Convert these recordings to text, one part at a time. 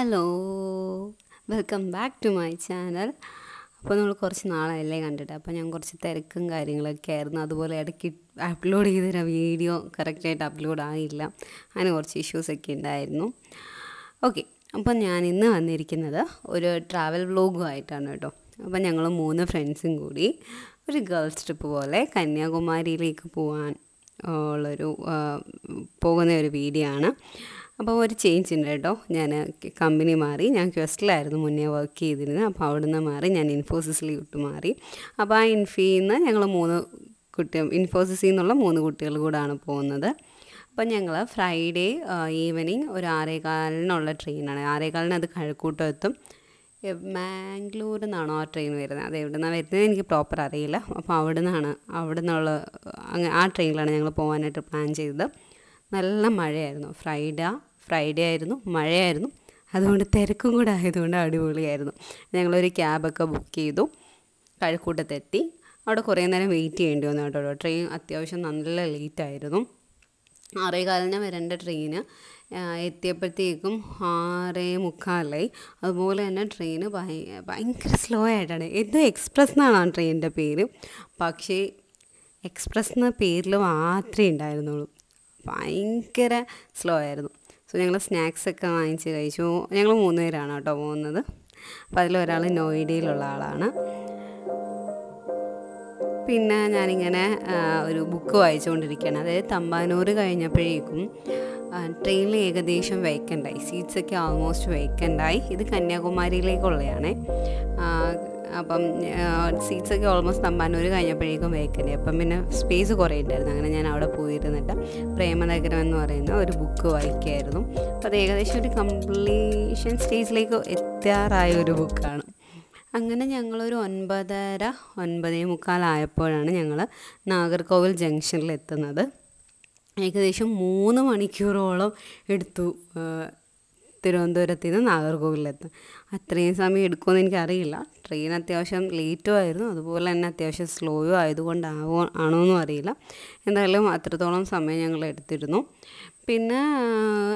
hello welcome back to my channel അപ്പോൾ നമ്മൾ കുറച്ച് നാളായല്ലേ കണ്ടിട്ട് അപ്പോൾ ഞാൻ കുറച്ച് തിരക്കും കാര്യങ്ങളൊക്കെ ആയിരുന്നു അതുപോലെ ഇടയ്ക്ക് അപ്ലോഡ് ചെയ്ത് തരാം വീഡിയോ കറക്റ്റായിട്ട് അപ്ലോഡ് ആയില്ല അങ്ങനെ കുറച്ച് ഇഷ്യൂസൊക്കെ ഉണ്ടായിരുന്നു ഓക്കെ അപ്പോൾ ഞാൻ ഇന്ന് വന്നിരിക്കുന്നത് ഒരു ട്രാവൽ ആയിട്ടാണ് കേട്ടോ അപ്പോൾ ഞങ്ങൾ മൂന്ന് ഫ്രണ്ട്സും കൂടി ഒരു ഗേൾസ് ട്രിപ്പ് പോലെ കന്യാകുമാരിയിലേക്ക് പോകാൻ ഉള്ളൊരു പോകുന്ന ഒരു വീഡിയോ ആണ് അപ്പോൾ ഒരു ചേഞ്ച് ഉണ്ട് കേട്ടോ ഞാൻ കമ്പനി മാറി ഞാൻ ക്വസ്റ്റിലായിരുന്നു മുന്നേ വർക്ക് ചെയ്തിരുന്നത് അപ്പോൾ അവിടുന്ന് മാറി ഞാൻ ഇൻഫോസിസിൽ വിട്ട് മാറി അപ്പോൾ ആ ഇൻഫിയിൽ നിന്ന് ഞങ്ങൾ മൂന്ന് കുട്ടി ഇൻഫോസിസിൽ നിന്നുള്ള മൂന്ന് കുട്ടികൾ കൂടാണ് പോകുന്നത് അപ്പം ഞങ്ങൾ ഫ്രൈഡേ ഈവനിങ് ഒരു ആറേകാലിനുള്ള ട്രെയിനാണ് ആറേകാലിന് അത് കഴക്കൂട്ടം എത്തും മാംഗ്ലൂരിൽ നിന്നാണോ ആ ട്രെയിൻ വരുന്നത് അത് എവിടെ നിന്നാണ് വരുന്നത് എനിക്ക് പ്രോപ്പർ അറിയില്ല അപ്പോൾ അവിടെ നിന്നാണ് അവിടെ നിന്നുള്ള ആ ട്രെയിനിലാണ് ഞങ്ങൾ പോകാനായിട്ട് പ്ലാൻ ചെയ്തത് നല്ല മഴയായിരുന്നു ഫ്രൈഡ ഫ്രൈഡേ ആയിരുന്നു മഴയായിരുന്നു അതുകൊണ്ട് തിരക്കും കൂടെ ആയതുകൊണ്ട് അടിപൊളിയായിരുന്നു ഞങ്ങളൊരു ക്യാബൊക്കെ ബുക്ക് ചെയ്തു കഴക്കൂട്ടത്തെത്തി അവിടെ കുറേ നേരം വെയിറ്റ് ചെയ്യേണ്ടി വന്നു കേട്ടോ ട്രെയിൻ അത്യാവശ്യം നല്ല ലേറ്റ് ആയിരുന്നു ആറേകാലിന് വരേണ്ട ട്രെയിന് എത്തിയപ്പോഴത്തേക്കും ആറേ മുക്കാലായി അതുപോലെ തന്നെ ട്രെയിന് ഭയങ്കര സ്ലോ ആയിട്ടാണ് ഇത് എക്സ്പ്രസ് എന്നാണ് ആ ട്രെയിനിൻ്റെ പേര് പക്ഷേ എക്സ്പ്രസ് എന്ന പേരിൽ മാത്രമേ ഉണ്ടായിരുന്നുള്ളൂ ഭയങ്കര സ്ലോ ആയിരുന്നു സോ ഞങ്ങൾ സ്നാക്സൊക്കെ വാങ്ങിച്ച് കഴിച്ചു ഞങ്ങൾ മൂന്ന് പേരാണ് കേട്ടോ പോകുന്നത് അപ്പോൾ അതിലൊരാൾ നോയിഡയിലുള്ള ആളാണ് പിന്നെ ഞാനിങ്ങനെ ഒരു ബുക്ക് വായിച്ചുകൊണ്ടിരിക്കുകയാണ് അതായത് തമ്പാനൂർ കഴിഞ്ഞപ്പോഴേക്കും ട്രെയിനിൽ ഏകദേശം വേക്കൻ്റായി സീറ്റ്സൊക്കെ ഓൾമോസ്റ്റ് വേക്കൻ്റായി ഇത് കന്യാകുമാരിയിലേക്കുള്ളതാണേ അപ്പം സീറ്റ്സൊക്കെ ഓൾമോസ്റ്റ് തമ്പാനൂർ കഴിഞ്ഞപ്പോഴേക്കും വേക്കൻ്റെ അപ്പം പിന്നെ സ്പേസ് കുറേ ഉണ്ടായിരുന്നു അങ്ങനെ ഞാൻ അവിടെ പോയിരുന്നിട്ട് പ്രേമനഗരം എന്ന് പറയുന്ന ഒരു ബുക്ക് വായിക്കുമായിരുന്നു അപ്പോൾ അത് ഏകദേശം ഒരു കംപ്ലീഷൻ സ്റ്റേജിലേക്ക് എത്താറായ ഒരു ബുക്കാണ് അങ്ങനെ ഞങ്ങളൊരു ഒൻപതര ഒൻപതേ മുക്കാലായപ്പോഴാണ് ഞങ്ങൾ നാഗർകോവിൽ ജംഗ്ഷനിൽ എത്തുന്നത് ഏകദേശം മൂന്ന് മണിക്കൂറോളം എടുത്തു തിരുവനന്തപുരത്ത് നിന്ന് നാഗർകോവിലെത്താൻ അത്രയും സമയം എടുക്കുമെന്ന് എനിക്കറിയില്ല ട്രെയിൻ അത്യാവശ്യം ലേറ്റും ആയിരുന്നു അതുപോലെ തന്നെ അത്യാവശ്യം സ്ലോയും ആയതുകൊണ്ടാവോ ആണോയെന്നും അറിയില്ല എന്തായാലും അത്രത്തോളം സമയം ഞങ്ങൾ എടുത്തിരുന്നു പിന്നെ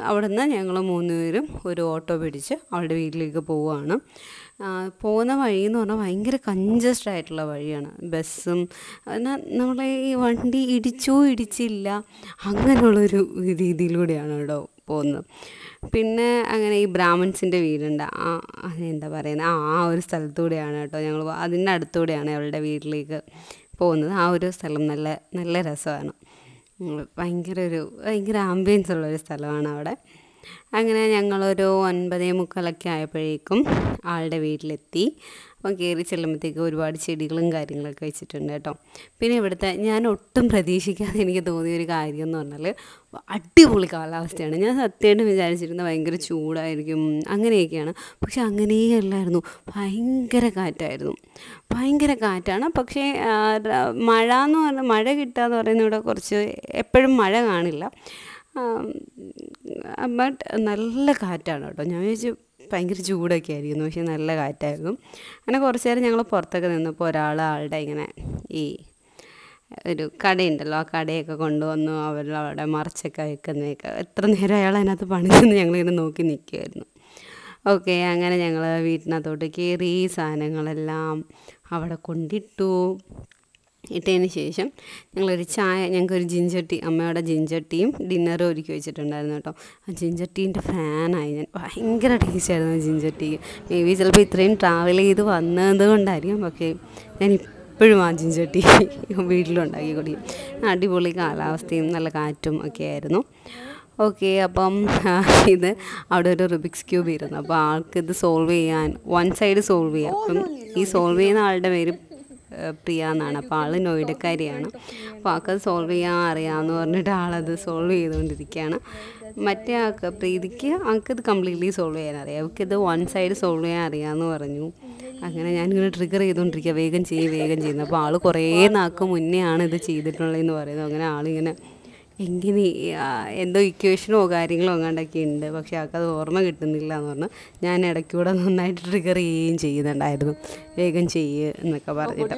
അവിടുന്ന് ഞങ്ങൾ മൂന്നുപേരും ഒരു ഓട്ടോ പിടിച്ച് അവളുടെ വീട്ടിലേക്ക് പോവുകയാണ് പോകുന്ന വഴി എന്ന് പറഞ്ഞാൽ ഭയങ്കര കഞ്ചസ്റ്റഡ് ആയിട്ടുള്ള വഴിയാണ് ബസ്സും എന്നാൽ നമ്മളെ ഈ വണ്ടി ഇടിച്ചോ ഇടിച്ചില്ല അങ്ങനെയുള്ളൊരു രീതിയിലൂടെയാണ് കേട്ടോ പോകുന്നത് പിന്നെ അങ്ങനെ ഈ ബ്രാഹ്മിൻസിൻ്റെ വീടുണ്ട് ആ എന്താ പറയുന്നത് ആ ആ ഒരു സ്ഥലത്തൂടെയാണ് കേട്ടോ ഞങ്ങൾ അതിൻ്റെ അടുത്തൂടെയാണ് അവളുടെ വീട്ടിലേക്ക് പോകുന്നത് ആ ഒരു സ്ഥലം നല്ല നല്ല രസമാണ് ഭയങ്കര ഒരു ഭയങ്കര ആംബിയൻസ് ഉള്ളൊരു സ്ഥലമാണ് അവിടെ അങ്ങനെ ഞങ്ങളൊരു ഒൻപതേ മുക്കാലൊക്കെ ആയപ്പോഴേക്കും ആളുടെ വീട്ടിലെത്തി അപ്പം കയറി ചെല്ലുമ്പോഴത്തേക്ക് ഒരുപാട് ചെടികളും കാര്യങ്ങളൊക്കെ വെച്ചിട്ടുണ്ട് കേട്ടോ പിന്നെ ഇവിടുത്തെ ഞാൻ ഒട്ടും പ്രതീക്ഷിക്കാതെ എനിക്ക് തോന്നിയ ഒരു കാര്യം എന്ന് പറഞ്ഞാൽ അടിപൊളി കാലാവസ്ഥയാണ് ഞാൻ സത്യമായിട്ട് വിചാരിച്ചിരുന്ന ഭയങ്കര ചൂടായിരിക്കും അങ്ങനെയൊക്കെയാണ് പക്ഷെ അങ്ങനെയല്ലായിരുന്നു ഭയങ്കര കാറ്റായിരുന്നു ഭയങ്കര കാറ്റാണ് പക്ഷേ മഴ എന്ന് പറഞ്ഞാൽ മഴ കിട്ടുക എന്ന് പറയുന്ന ഇവിടെ കുറച്ച് എപ്പോഴും മഴ കാണില്ല ബട്ട് നല്ല കാറ്റാണ് കേട്ടോ ഞാൻ വിചാരിച്ചു ഭയങ്കര ചൂടൊക്കെ ആയിരിക്കുന്നു പക്ഷേ നല്ല കാറ്റായിരുന്നു അങ്ങനെ കുറച്ച് നേരം ഞങ്ങൾ പുറത്തൊക്കെ നിന്നപ്പോൾ ഒരാൾ ആളുടെ ഇങ്ങനെ ഈ ഒരു കടയുണ്ടല്ലോ ആ കടയൊക്കെ കൊണ്ടുവന്നു അവർ അവിടെ മറച്ചൊക്കെ വെക്കുന്നതൊക്കെ എത്ര നേരം അയാൾ അതിനകത്ത് നിന്ന് ഞങ്ങളിങ്ങനെ നോക്കി നിൽക്കുമായിരുന്നു ഓക്കെ അങ്ങനെ ഞങ്ങൾ വീട്ടിനകത്തോട്ട് കയറി സാധനങ്ങളെല്ലാം അവിടെ കൊണ്ടിട്ടു ഇട്ടതിന് ശേഷം ഞങ്ങളൊരു ചായ ഞങ്ങൾക്കൊരു ജിഞ്ചർ ടീ അമ്മയുടെ ജിഞ്ചർ ടീയും ഡിന്നറും ഒരുക്കി വെച്ചിട്ടുണ്ടായിരുന്നു കേട്ടോ ആ ജിഞ്ചർ ടീൻ്റെ ഫാനായി ഞാൻ ഭയങ്കര ആയിരുന്നു ജിഞ്ചർ ടീ മേ ബി ചിലപ്പോൾ ഇത്രയും ട്രാവൽ ചെയ്ത് വന്നത് കൊണ്ടായിരിക്കും പക്ഷേ ഞാൻ ഇപ്പോഴും ആ ജിഞ്ചർ ടീ വീട്ടിലുണ്ടാക്കി കുടിക്കും അടിപൊളി കാലാവസ്ഥയും നല്ല കാറ്റും ഒക്കെ ആയിരുന്നു ഓക്കെ അപ്പം ഇത് അവിടെ ഒരു റുബിക്സ് ക്യൂബ് ഇരുന്നു അപ്പോൾ ആൾക്ക് ഇത് സോൾവ് ചെയ്യാൻ വൺ സൈഡ് സോൾവ് ചെയ്യാം oh, അപ്പം ഈ സോൾവ് ചെയ്യുന്ന ആളുടെ പേര് പ്രിയ എന്നാണ് അപ്പോൾ ആൾ നോയിഡക്കാരിയാണ് അപ്പോൾ ആൾക്ക് സോൾവ് ചെയ്യാൻ അറിയാമെന്ന് പറഞ്ഞിട്ട് ആളത് സോൾവ് ചെയ്തുകൊണ്ടിരിക്കുകയാണ് മറ്റേ ആൾക്ക് പ്രീതിക്ക് ഇത് കംപ്ലീറ്റ്ലി സോൾവ് ചെയ്യാൻ അറിയാം ഇത് വൺ സൈഡ് സോൾവ് ചെയ്യാൻ അറിയാമെന്ന് പറഞ്ഞു അങ്ങനെ ഞാനിങ്ങനെ ട്രിഗർ ചെയ്തുകൊണ്ടിരിക്കുക വേഗം ചെയ്യും വേഗം ചെയ്യുന്നു അപ്പോൾ ആൾ കുറേ നാൾക്ക് മുന്നേ ആണ് ഇത് ചെയ്തിട്ടുള്ളതെന്ന് പറയുന്നത് അങ്ങനെ ആളിങ്ങനെ എങ്ങനെ എന്തോ ഇക്വേഷനോ കാര്യങ്ങളോ അങ്ങാണ്ടൊക്കെ ഉണ്ട് പക്ഷേ ആൾക്കത് ഓർമ്മ കിട്ടുന്നില്ല എന്ന് പറഞ്ഞാൽ ഞാൻ ഇടയ്ക്കൂടെ നന്നായിട്ട് ട്രിഗർ ചെയ്യുകയും ചെയ്യുന്നുണ്ടായിരുന്നു വേഗം ചെയ്യുക എന്നൊക്കെ പറഞ്ഞിട്ട്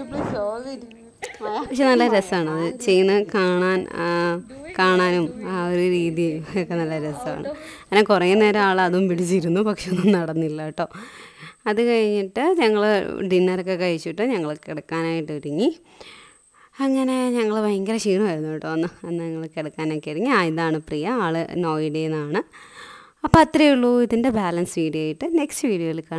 പക്ഷെ നല്ല രസമാണ് അത് ചെയ്യുന്ന കാണാൻ കാണാനും ആ ഒരു രീതി ഒക്കെ നല്ല രസമാണ് അങ്ങനെ കുറേ നേരം ആൾ അതും പിടിച്ചിരുന്നു പക്ഷെ ഒന്നും നടന്നില്ല കേട്ടോ അത് കഴിഞ്ഞിട്ട് ഞങ്ങൾ ഡിന്നറൊക്കെ കഴിച്ചിട്ട് ഞങ്ങൾ കിടക്കാനായിട്ട് ഒരുങ്ങി അങ്ങനെ ഞങ്ങൾ ഭയങ്കര ക്ഷീണമായിരുന്നു കേട്ടോ അന്ന് അന്ന് ഞങ്ങൾ കിടക്കാനൊക്കെ ഇറങ്ങി ആ ഇതാണ് പ്രിയ ആൾ നോയിഡയിൽ നിന്നാണ് അപ്പോൾ അത്രയേ ഉള്ളൂ ഇതിൻ്റെ ബാലൻസ് വീഡിയോ ആയിട്ട് നെക്സ്റ്റ് വീഡിയോയിൽ കാണാം